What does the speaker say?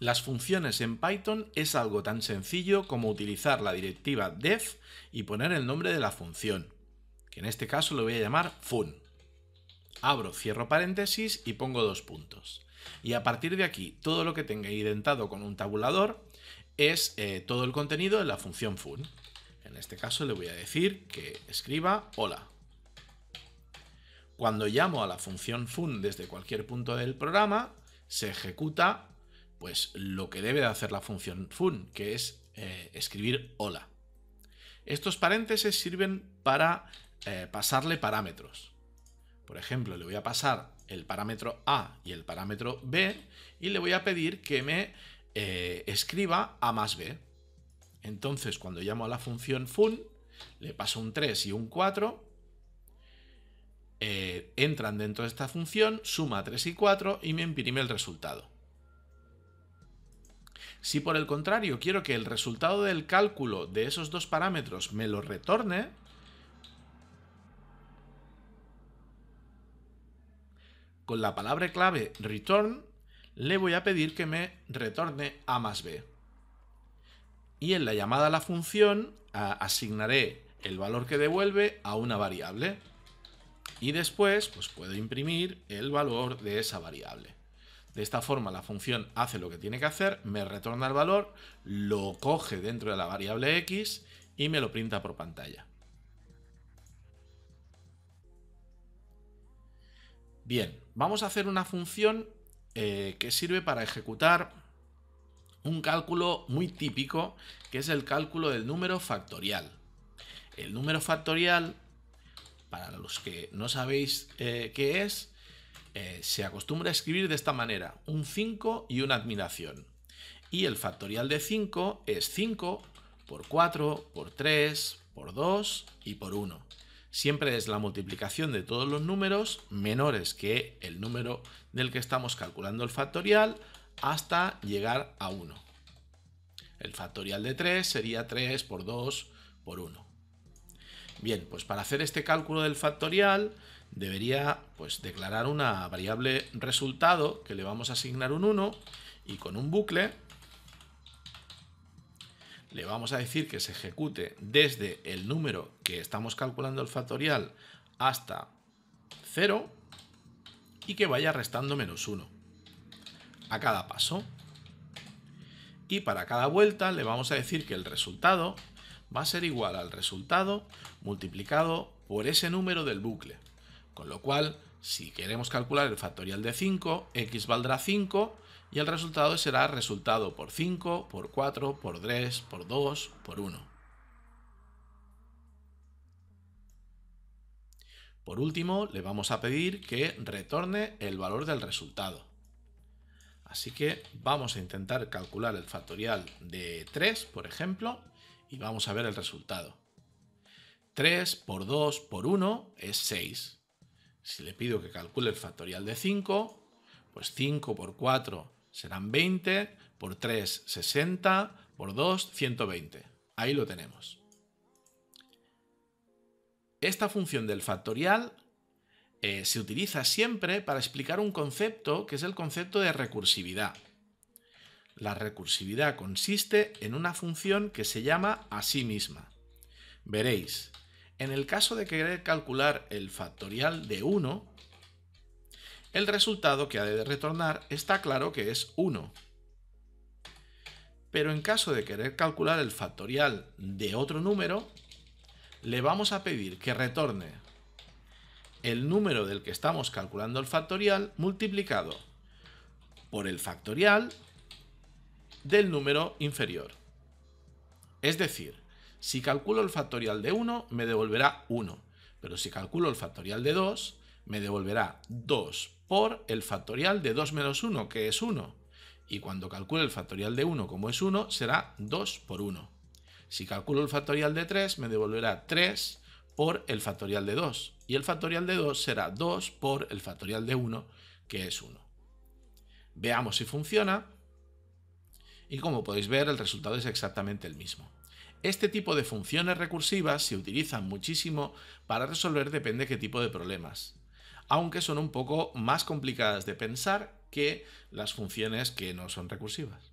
Las funciones en Python es algo tan sencillo como utilizar la directiva def y poner el nombre de la función, que en este caso lo voy a llamar fun. Abro, cierro paréntesis y pongo dos puntos. Y a partir de aquí, todo lo que tenga identado con un tabulador es eh, todo el contenido de la función fun. En este caso le voy a decir que escriba hola. Cuando llamo a la función fun desde cualquier punto del programa, se ejecuta pues lo que debe de hacer la función fun, que es eh, escribir hola. Estos paréntesis sirven para eh, pasarle parámetros. Por ejemplo, le voy a pasar el parámetro A y el parámetro B y le voy a pedir que me eh, escriba A más B. Entonces, cuando llamo a la función fun, le paso un 3 y un 4 entran dentro de esta función, suma 3 y 4 y me imprime el resultado. Si por el contrario quiero que el resultado del cálculo de esos dos parámetros me lo retorne, con la palabra clave return le voy a pedir que me retorne a más b. Y en la llamada a la función asignaré el valor que devuelve a una variable. Y después pues, puedo imprimir el valor de esa variable. De esta forma la función hace lo que tiene que hacer, me retorna el valor, lo coge dentro de la variable x y me lo printa por pantalla. Bien, vamos a hacer una función eh, que sirve para ejecutar un cálculo muy típico, que es el cálculo del número factorial. El número factorial, para los que no sabéis eh, qué es, eh, se acostumbra a escribir de esta manera, un 5 y una admiración. Y el factorial de 5 es 5 por 4, por 3, por 2 y por 1. Siempre es la multiplicación de todos los números menores que el número del que estamos calculando el factorial hasta llegar a 1. El factorial de 3 sería 3 por 2 por 1. Bien, pues para hacer este cálculo del factorial debería pues, declarar una variable resultado que le vamos a asignar un 1 y con un bucle le vamos a decir que se ejecute desde el número que estamos calculando el factorial hasta 0 y que vaya restando menos 1 a cada paso. Y para cada vuelta le vamos a decir que el resultado va a ser igual al resultado multiplicado por ese número del bucle. Con lo cual, si queremos calcular el factorial de 5, x valdrá 5 y el resultado será resultado por 5, por 4, por 3, por 2, por 1. Por último, le vamos a pedir que retorne el valor del resultado. Así que vamos a intentar calcular el factorial de 3, por ejemplo, y vamos a ver el resultado. 3 por 2 por 1 es 6. Si le pido que calcule el factorial de 5, pues 5 por 4 serán 20, por 3 60, por 2 120. Ahí lo tenemos. Esta función del factorial eh, se utiliza siempre para explicar un concepto que es el concepto de recursividad. La recursividad consiste en una función que se llama a sí misma. Veréis, en el caso de querer calcular el factorial de 1, el resultado que ha de retornar está claro que es 1. Pero en caso de querer calcular el factorial de otro número, le vamos a pedir que retorne el número del que estamos calculando el factorial multiplicado por el factorial del número inferior. Es decir, si calculo el factorial de 1, me devolverá 1, pero si calculo el factorial de 2, me devolverá 2 por el factorial de 2 menos 1, que es 1, y cuando calcule el factorial de 1 como es 1, será 2 por 1. Si calculo el factorial de 3, me devolverá 3 por el factorial de 2, y el factorial de 2 será 2 por el factorial de 1, que es 1. Veamos si funciona y como podéis ver el resultado es exactamente el mismo. Este tipo de funciones recursivas se utilizan muchísimo para resolver depende qué tipo de problemas, aunque son un poco más complicadas de pensar que las funciones que no son recursivas.